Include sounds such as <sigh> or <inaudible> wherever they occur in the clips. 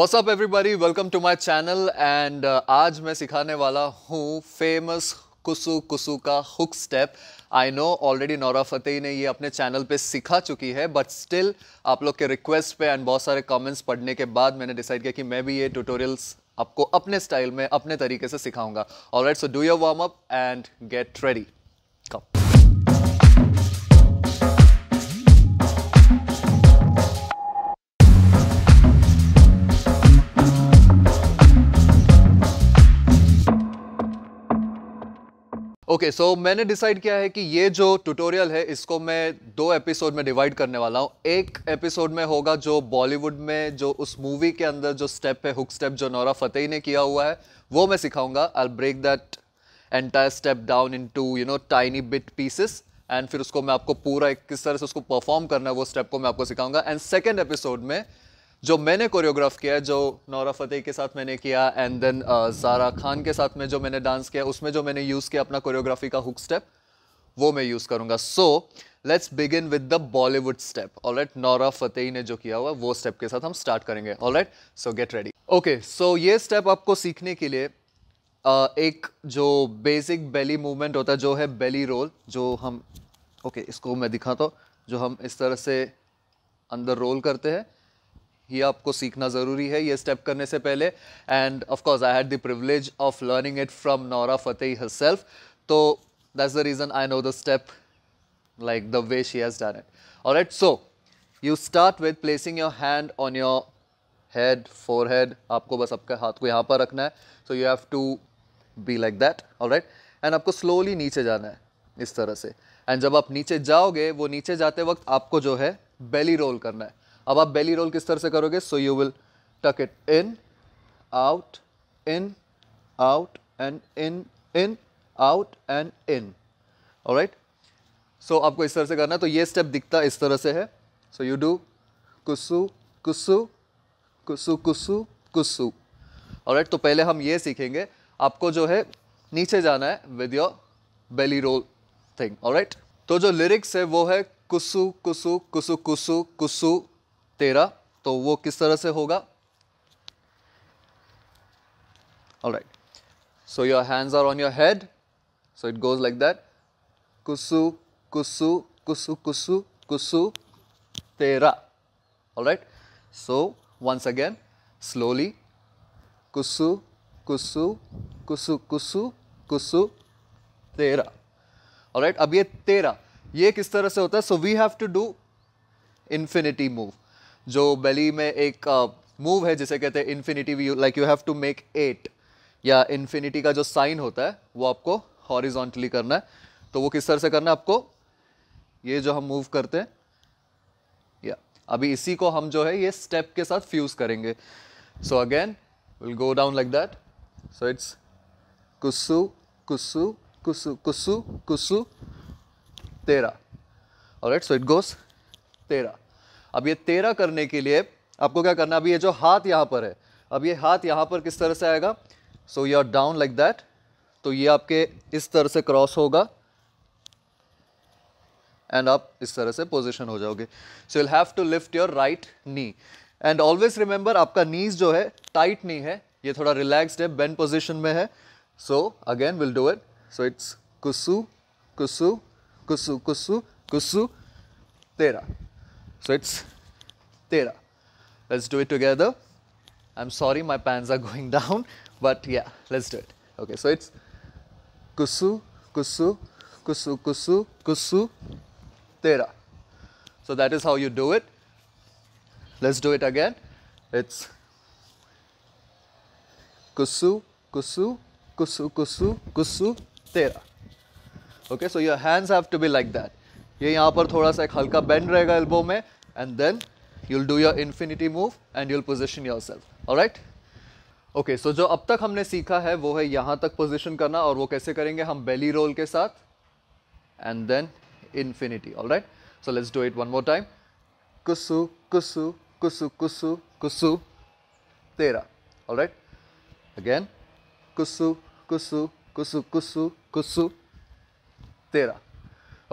What's up everybody? Welcome to my channel and uh, आज मैं सिखाने वाला हूँ फेमस कुसु कुसु का hook step I know already Nora Fatehi ने ये अपने चैनल पे सिखा चुकी है बट स्टिल आप लोग के रिक्वेस्ट पे एंड बहुत सारे comments पढ़ने के बाद मैंने डिसाइड किया कि मैं भी ये ट्यूटोरियल्स आपको अपने स्टाइल में अपने तरीके से सिखाऊंगा right, so do your warm up and get ready okay okay, so so मैंने डिसाइड किया है कि ये जो ट्यूटोरियल है इसको मैं दो एपिसोड में डिवाइड करने वाला हूँ एक एपिसोड में होगा जो बॉलीवुड में जो उस मूवी के अंदर जो स्टेप है हुक स्टेप जो नौरा फतेही ने किया हुआ है वो मैं सिखाऊंगा I break that entire step down into you know tiny bit pieces and फिर उसको मैं आपको पूरा किस तरह से उसको परफॉर्म करना है वो स्टेप को मैं आपको सिखाऊंगा एंड सेकेंड एपिसोड में जो मैंने कोरियोग्राफ किया है जो नौरा फतेह के साथ मैंने किया and then uh, Zara Khan के साथ में जो मैंने डांस किया उसमें जो मैंने यूज़ किया अपना कोरियोग्राफी का हुक स्टेप वो मैं यूज़ करूँगा so let's begin with the Bollywood step all right Nora Fateh ने जो किया हुआ वो स्टेप के साथ हम स्टार्ट करेंगे all right so get ready okay so ये स्टेप आपको सीखने के लिए Uh, एक जो बेसिक बेली मूवमेंट होता है जो है बेली रोल जो हम ओके okay, इसको मैं दिखाता हूँ जो हम इस तरह से अंदर रोल करते हैं ये आपको सीखना ज़रूरी है ये स्टेप करने से पहले and of course I had the privilege of learning it from Nora Fateh herself तो that's the reason I know the step like the the way done it और it. So you start with placing your hand on your your for forehead. आपको बस आपके हाथ को यहाँ पर रखना है. You have to be like that और राइट एंड आपको स्लोली नीचे जाना है इस तरह से. एंड जब आप नीचे जाओगे वो नीचे जाते वक्त आपको जो है बेली रोल करना है. अब आप बेली रोल किस तरह से करोगे so you will tuck it in out in out and in in out and in right so आपको इस तरह से करना है तो ये स्टेप दिखता इस तरह से है so you do Kusu कुसु कुसु कुसु Kusu right तो पहले हम ये सीखेंगे आपको जो है नीचे जाना है with your belly roll thing right तो जो लिरिक्स है वो है कुसु कुसु कुसु कुसु कुसु तेरह तो वो किस तरह से होगा alright so your hands are on your head so it goes like that kusu kusu kusu kusu kusu tera alright so once again slowly kusu kusu kusu kusu kusu tera alright अब ये तेरा ये किस तरह से होता है so we have to do infinity move जो बेली में एक मूव है जिसे कहते हैं infinity view like you have to make eight या इन्फिनिटी का जो साइन होता है वो आपको हॉरिजॉन्टली करना है तो वो किस तरह से करना है आपको ये जो हम मूव करते हैं या अभी इसी को हम जो है ये स्टेप के साथ फ्यूज़ करेंगे so again will go down like that so it's कुसु कुसु कुसु कुसु कुसु तेरा और सो इट गोस तेरा अब ये तेरह करने के लिए आपको क्या करना अभी ये जो हाथ यहाँ पर है अब ये हाथ यहाँ पर किस तरह से आएगा so you are down like that तो ये आपके इस तरह से क्रॉस होगा एंड आप इस तरह से पोजिशन हो जाओगे so you have to lift your right knee and always remember आपका नीज जो है टाइट नहीं है ये थोड़ा रिलैक्सड है बेंड पोजिशन में है so again will do it so it's कुसु कुसु कुसु कुसु कुसु तेरा So it's theta. Let's do it together. I'm sorry my pants are <laughs> going down, but yeah, let's do it. Okay, so it's kusu, kusu, kusu, kusu, kusu, theta. So that is how you do it. Let's do it again. It's kusu, kusu, kusu, kusu, kusu, theta. Okay, so your hands have to be like that. ये यहाँ पर थोड़ा सा एक हल्का bend रहेगा elbow में and then you'll do your infinity move and you'll position yourself all right okay so जो अब तक हमने सीखा है वो है यहाँ तक पोजिशन करना और वो कैसे करेंगे हम बेली रोल के साथ and then infinity all right so let's do it one more time कुसु कुसु कुसु कुसु कुसु तेरा ऑल राइट अगेन कुसु कुसु कुसु कुसु कुसु तेरा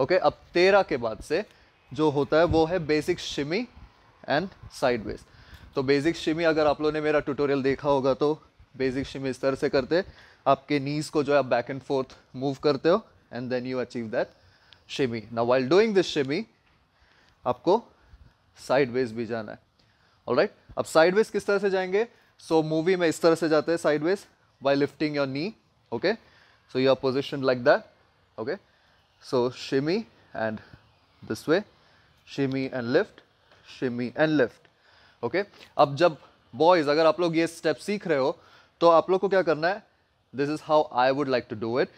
ओके अब तेरह के बाद से जो होता है वो है बेसिक शिमी एंड साइडवेज तो बेसिक शिमी अगर आप लोगों ने मेरा ट्यूटोरियल देखा होगा तो बेसिक शिमी इस तरह से करते आपके नीज़ को जो है आप बैक एंड फोर्थ मूव करते हो and then you achieve that shimmy ना वाइल डूइंग दिस शिमी आपको साइडवेज भी जाना है ऑल राइट right? अब साइडवेज किस तरह से जाएंगे सो so, मूवी में इस तरह से जाते हैं sideways by lifting your knee okay so you are position like that okay So shimmy and this way, shimmy and lift, shimmy and lift. Okay okay? अब जब बॉयज अगर आप लोग ये स्टेप सीख रहे हो तो आप लोग को क्या करना है this is how I would like to do it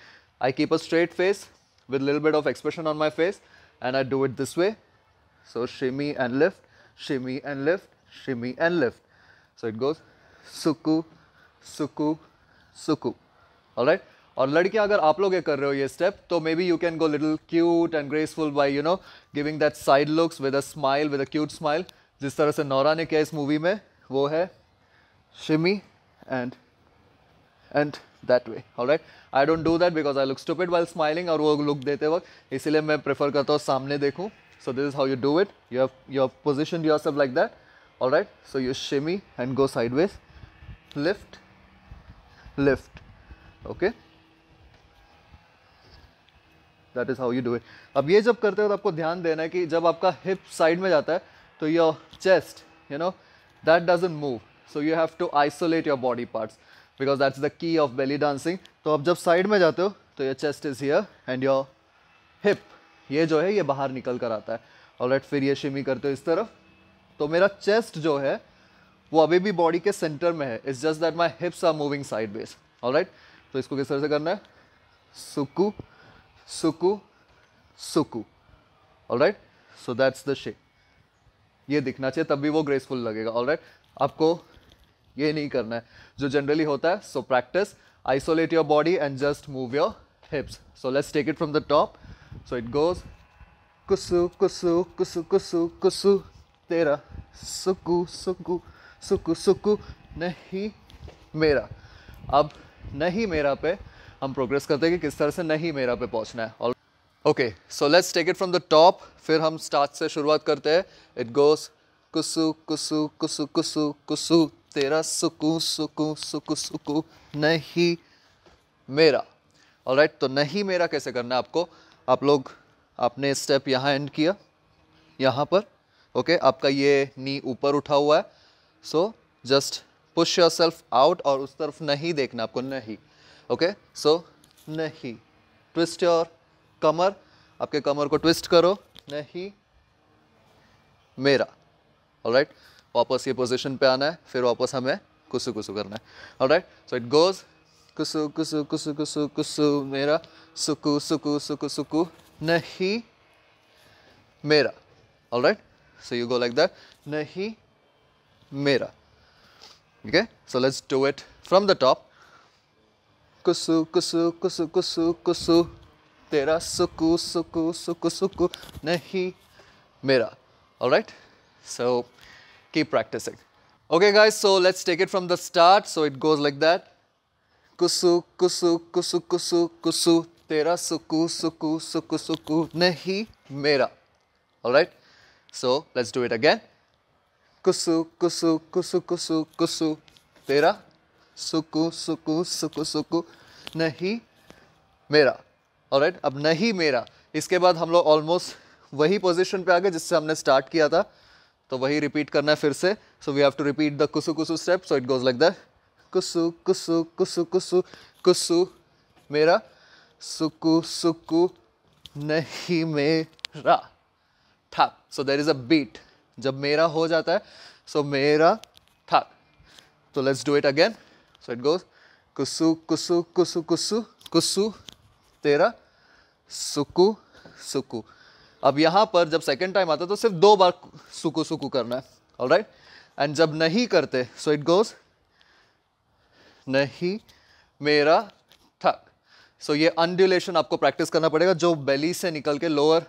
I keep a straight face with लिल bit of expression on my face and I do it this way so shimmy and lift shimmy and lift shimmy and lift so it goes सुकू सुकू सुकू all right और लड़कियां अगर आप लोग ये कर रहे हो ये स्टेप तो maybe you can go little cute and graceful by you know giving that side looks with a smile with a cute smile जिस तरह से नौरा ने किया इस मूवी में वो है shimmy and and that way all right I don't do that because I look stupid while smiling और वो लुक देते वक्त इसीलिए मैं प्रेफर करता हूँ सामने देखूँ so this is how you do it you have your position your सब like that all right so you shimmy and go sideways lift lift okay that is how you do it अब ये जब करते हो तो आपको ध्यान देना है कि जब आपका हिप साइड में जाता है तो your chest you know that doesn't move so you have to isolate your body parts because is the key of belly dancing तो आप जब साइड में जाते हो तो your chest is here and your hip ये जो है ये बाहर निकल कर आता है और फिर ये शिमी करते हो इस तरफ तो मेरा चेस्ट जो है वो अभी भी बॉडी के सेंटर में है it's just that my hips are moving sideways all right तो इसको किस तरह से करना है सुकू सुकु सुकु right so that's the shape ये दिखना चाहिए तब भी वो ग्रेसफुल लगेगा राइट right? आपको ये नहीं करना है जो जनरली होता है so practice isolate your body and just move your hips so let's take it from the top so it goes कुसु कुसु कुसु कुसु कुसु तेरा सुकु सुकु सुकु सुकु नहीं मेरा अब नहीं मेरा पे हम प्रोग्रेस करते हैं कि किस तरह से नहीं मेरा पे पहुंचना है okay so let's take it from the top फिर हम स्टार्ट से शुरुआत करते हैं इट गोस कुसु कुसु कुसु कुसु कुसु तेरा सुकु सुकु सुकु सुकु नहीं मेरा ऑल right, तो नहीं मेरा कैसे करना है आपको आप लोग आपने स्टेप यहाँ एंड किया यहाँ पर ओके okay, आपका ये नी ऊपर उठा हुआ है so just push yourself out और उस तरफ नहीं देखना आपको नहीं ओके सो नहीं ट्विस्ट योर कमर आपके कमर को ट्विस्ट करो नहीं मेरा ऑल राइट वापस ये पोजिशन पे आना है फिर वापस हमें कुसु कुसु करना है all right so it goes कुसु कुसु कुसु कुसु कुसु मेरा सुकु सुकु सुकु सुकु नहीं मेरा all right so you go like that नहीं मेरा ठीक है so let's do it from the top कुसु कुसु कुसु कुसु कुसु तेरा सुकु सुकु सुकु सुकु नहीं मेरा all right so keep practicing okay guys so let's take it from the start so it goes like that कुसु कुसु कुसु कुसु कुसु तेरा सुकु सुकु सुकु सुकु नहीं मेरा all right so let's do it again कुसु कुसु कुसु कुसु कुसु तेरा सुकु सुकु सुकु सुकु नहीं मेरा और अब नहीं मेरा इसके बाद हम लोग ऑलमोस्ट वही पोजिशन पे आ गए जिससे हमने स्टार्ट किया था तो वही रिपीट करना है फिर से so we have to repeat the कुसु कुसु step so it goes like the कुसु कुसु कुसु कुसु कुसु मेरा सुकु सुकु नहीं मेरा था सो देर इज़ अ बीट जब मेरा हो जाता है सो so मेरा था तो let's do it again so it goes कुसु कुसु कुसु कुसु कुसु तेरा सुकु सुकु अब यहाँ पर जब सेकेंड टाइम आता है तो सिर्फ दो बार सुकु सुकु करना है ऑल राइट एंड जब नहीं करते सो इट गोज नहीं मेरा थक सो so ये अनड्यूलेशन आपको प्रैक्टिस करना पड़ेगा जो बेली से निकल के लोअर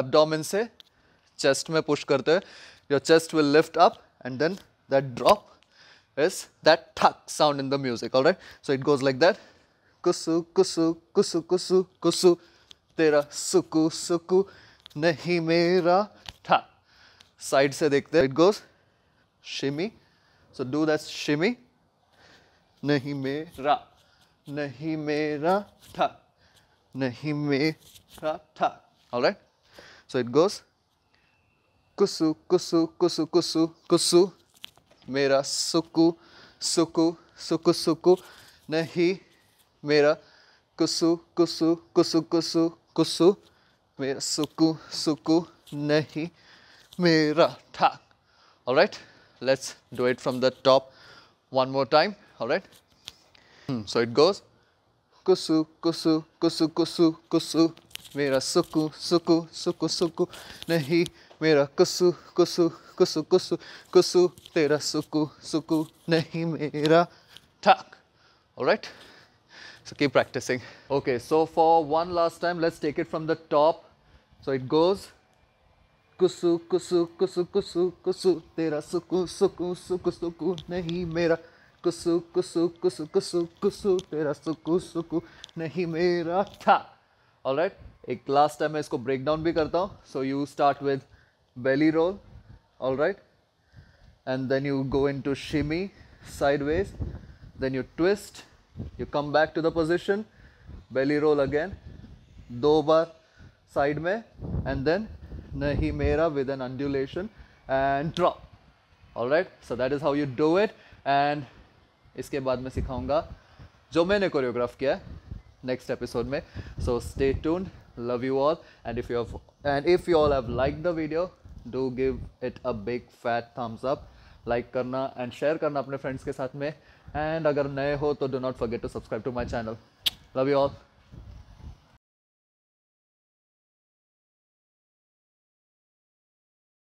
एबडोमिन uh, से चेस्ट में पुश करते हैं your chest will lift up and then that drop is that tuck sound in the music, alright? So it goes like that. Kusu, kusu, kusu, kusu, kusu, tera suku, suku, nahi mera tha. Side se dekhte, it goes shimmy. So do that shimmy. Nahi mera, nahi mera tha, nahi mera tha, alright? So it goes kusu, kusu, kusu, kusu, kusu, मेरा सुकु सुकु सुकु सुकु नहीं मेरा कुसु कुसु कुसु कुसु कुसु मेरा सुकु सुकु नहीं मेरा ठाक all right let's do it from the top one more time all right so it goes कुसु कुसु कुसु कुसु कुसु मेरा सुकु सुकु सुकु सुकु नहीं मेरा कुसु कुसु कुसु कुसु कुसु तेरा सुकु सुकु नहीं मेरा ठक all right so keep practicing okay so for one last time let's take it from the top so it goes कुसु कुसु कुसु कुसु कुसु तेरा सुकु सुकु सुकु सुकु नहीं मेरा कुसु कुसु कुसु कुसु कुसु तेरा सुकु सुकु नहीं मेरा था ऑलराइट एक लास्ट टाइम मैं इसको ब्रेक डाउन भी करता हूँ so you start with belly roll all right and then you go into shimmy sideways then you twist you come back to the position belly roll again do bar side mein and then nahi mera with an undulation and drop all right so that is how you do it and iske baad मैं सिखाऊंगा jo maine choreograph kiya next episode episode So stay tuned, love you all and if you have and if you all have liked the video do give it a big fat thumbs up like करना and share करना अपने friends के साथ में and अगर नए हो तो do not forget to subscribe to my channel love you all